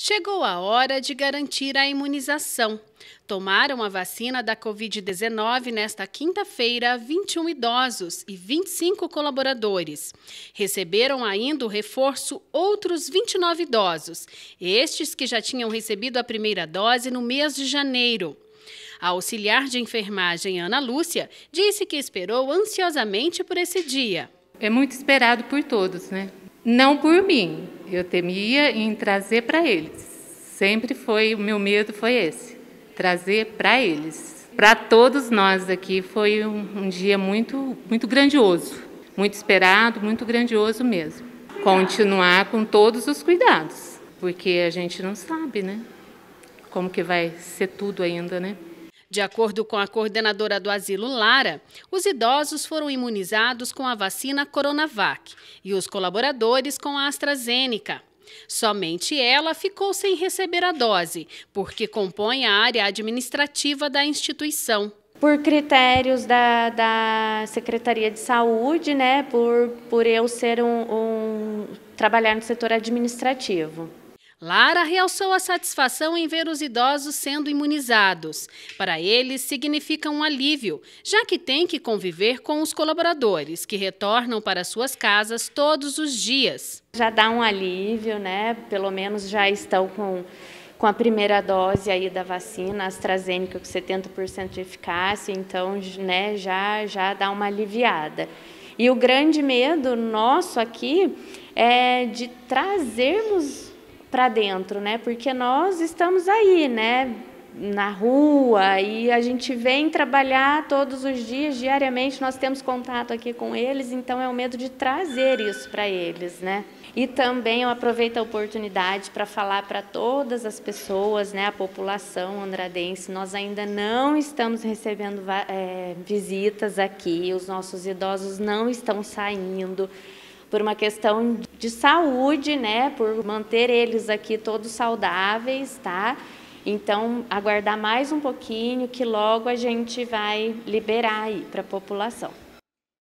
Chegou a hora de garantir a imunização. Tomaram a vacina da Covid-19 nesta quinta-feira 21 idosos e 25 colaboradores. Receberam ainda o reforço outros 29 idosos, estes que já tinham recebido a primeira dose no mês de janeiro. A auxiliar de enfermagem Ana Lúcia disse que esperou ansiosamente por esse dia. É muito esperado por todos, né? Não por mim, eu temia em trazer para eles. Sempre foi o meu medo foi esse, trazer para eles. Para todos nós aqui foi um, um dia muito muito grandioso, muito esperado, muito grandioso mesmo. Continuar com todos os cuidados, porque a gente não sabe, né? Como que vai ser tudo ainda, né? De acordo com a coordenadora do asilo Lara, os idosos foram imunizados com a vacina Coronavac e os colaboradores com a AstraZeneca. Somente ela ficou sem receber a dose, porque compõe a área administrativa da instituição por critérios da, da, Secretaria de Saúde, né, por, por eu ser um, um trabalhar no setor administrativo. Lara realçou a satisfação em ver os idosos sendo imunizados. Para eles, significa um alívio, já que tem que conviver com os colaboradores, que retornam para suas casas todos os dias. Já dá um alívio, né? Pelo menos já estão com com a primeira dose aí da vacina AstraZeneca com 70% de eficácia, então né, já, já dá uma aliviada. E o grande medo nosso aqui é de trazermos para dentro, né? Porque nós estamos aí, né? Na rua e a gente vem trabalhar todos os dias, diariamente. Nós temos contato aqui com eles, então é o medo de trazer isso para eles, né? E também eu aproveito a oportunidade para falar para todas as pessoas, né, a população andradense, nós ainda não estamos recebendo é, visitas aqui, os nossos idosos não estão saindo por uma questão de saúde, né, por manter eles aqui todos saudáveis, tá? Então, aguardar mais um pouquinho que logo a gente vai liberar aí para a população.